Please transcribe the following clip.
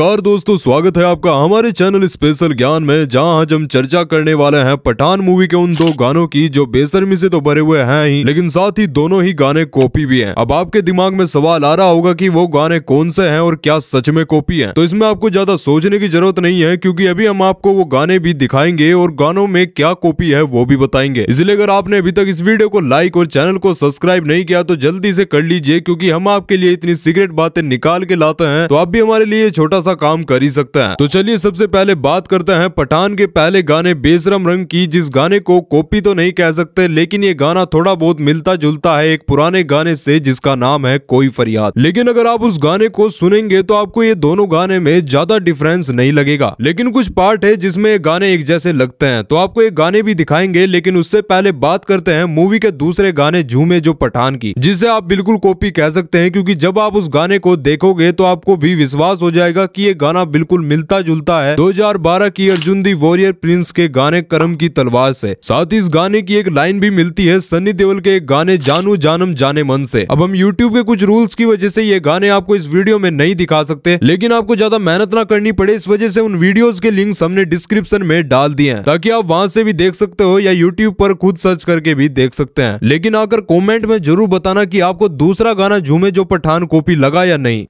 नमस्कार दोस्तों स्वागत है आपका हमारे चैनल स्पेशल ज्ञान में जहां आज हम चर्चा करने वाले हैं पठान मूवी के उन दो गानों की जो बेसरमी से तो भरे हुए हैं ही लेकिन साथ ही दोनों ही गाने कॉपी भी हैं अब आपके दिमाग में सवाल आ रहा होगा कि वो गाने कौन से हैं और क्या सच में कॉपी है तो इसमें आपको ज्यादा सोचने की जरूरत नहीं है क्यूँकी अभी हम आपको वो गाने भी दिखाएंगे और गानों में क्या कॉपी है वो भी बताएंगे इसलिए अगर आपने अभी तक इस वीडियो को लाइक और चैनल को सब्सक्राइब नहीं किया तो जल्दी से कर लीजिए क्यूँकी हम आपके लिए इतनी सीक्रेट बातें निकाल के लाते हैं तो आप भी हमारे लिए छोटा सा सा काम कर ही सकता है तो चलिए सबसे पहले बात करते हैं पठान के पहले गाने बेसरम रंग की जिस गाने को कॉपी तो नहीं कह सकते लेकिन ये गाना थोड़ा बहुत मिलता जुलता है एक पुराने गाने से जिसका नाम है कोई फरियाद लेकिन अगर आप उस गाने को सुनेंगे तो आपको ये दोनों गाने में ज्यादा डिफरेंस नहीं लगेगा लेकिन कुछ पार्ट है जिसमे गाने एक जैसे लगते हैं तो आपको ये गाने भी दिखाएंगे लेकिन उससे पहले बात करते हैं मूवी के दूसरे गाने झूमे जो पठान की जिसे आप बिल्कुल कॉपी कह सकते हैं क्योंकि जब आप उस गाने को देखोगे तो आपको भी विश्वास हो जाएगा कि कि ये गाना बिल्कुल मिलता जुलता है 2012 की अर्जुन दी वॉरियर प्रिंस के गाने करम की तलवार से साथ ही इस गाने की एक लाइन भी मिलती है सनी देवल के गाने जानू जानम जाने मन से अब हम यूट्यूब के कुछ रूल्स की वजह से ये गाने आपको इस वीडियो में नहीं दिखा सकते लेकिन आपको ज्यादा मेहनत ना करनी पड़े इस वजह से उन वीडियो के लिंक हमने डिस्क्रिप्शन में डाल दिए हैं ताकि आप वहाँ से भी देख सकते हो या यूट्यूब पर खुद सर्च करके भी देख सकते हैं लेकिन आकर कॉमेंट में जरूर बताना की आपको दूसरा गाना झूमे जो पठान कॉपी लगा या नहीं